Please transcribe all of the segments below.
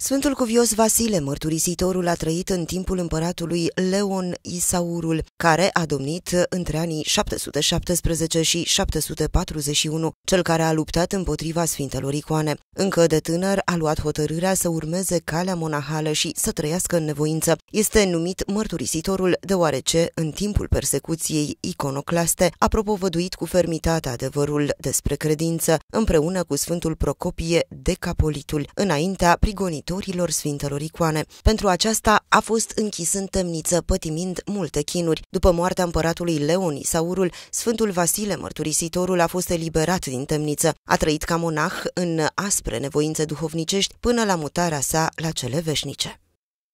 Sfântul Cuvios Vasile, mărturisitorul, a trăit în timpul împăratului Leon Isaurul, care a domnit între anii 717 și 741, cel care a luptat împotriva Sfintelor Icoane. Încă de tânăr a luat hotărârea să urmeze calea monahală și să trăiască în nevoință. Este numit mărturisitorul deoarece, în timpul persecuției iconoclaste, a propovăduit cu fermitate adevărul despre credință, împreună cu Sfântul Procopie Decapolitul, înaintea prigonii slujitorilor sfintelor icoane. Pentru aceasta a fost închis în temniță, pătimind multe chinuri. După moartea împăratului Leon Isaurul, Sfântul Vasile Mărturisitorul a fost eliberat din temniță. A trăit ca monah în aspre nevoințe duhovnicești până la mutarea sa la cele veșnice.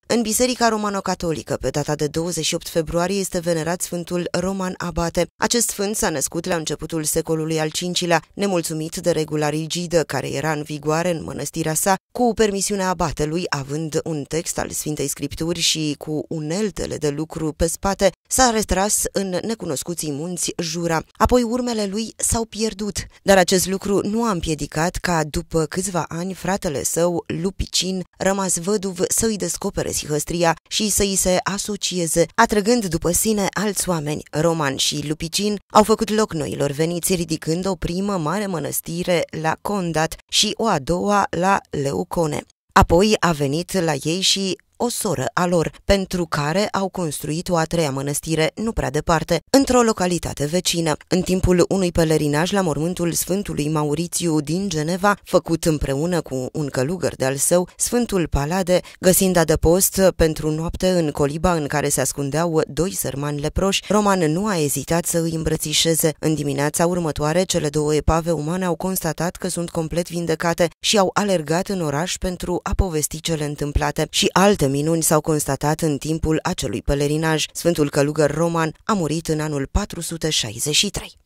În Biserica Romano-Catolică, pe data de 28 februarie, este venerat Sfântul Roman Abate. Acest sfânt s-a născut la începutul secolului al V-lea, nemulțumit de regula rigidă care era în vigoare în mănăstirea sa, cu permisiunea abatelui, având un text al Sfintei Scripturi și cu uneltele de lucru pe spate, s-a retras în necunoscuții munți Jura. Apoi urmele lui s-au pierdut, dar acest lucru nu a împiedicat ca, după câțiva ani, fratele său, Lupicin, rămas văduv, să îi descopere sihăstria și să îi se asocieze, atrăgând după sine alți oameni. Roman și Lupicin au făcut loc noilor veniți, ridicând o primă mare mănăstire la Condat și o a doua la Leucone. Apoi a venit la ei și o soră a lor, pentru care au construit o a treia mănăstire nu prea departe, într-o localitate vecină. În timpul unui pelerinaj la mormântul Sfântului Maurițiu din Geneva, făcut împreună cu un călugăr de-al său, Sfântul Palade, găsind adăpost pentru noapte în coliba în care se ascundeau doi sărmani leproși, Roman nu a ezitat să îi îmbrățișeze. În dimineața următoare, cele două epave umane au constatat că sunt complet vindecate și au alergat în oraș pentru a povesti cele întâmplate și alte minuni s-au constatat în timpul acelui pelerinaj. Sfântul călugăr roman a murit în anul 463.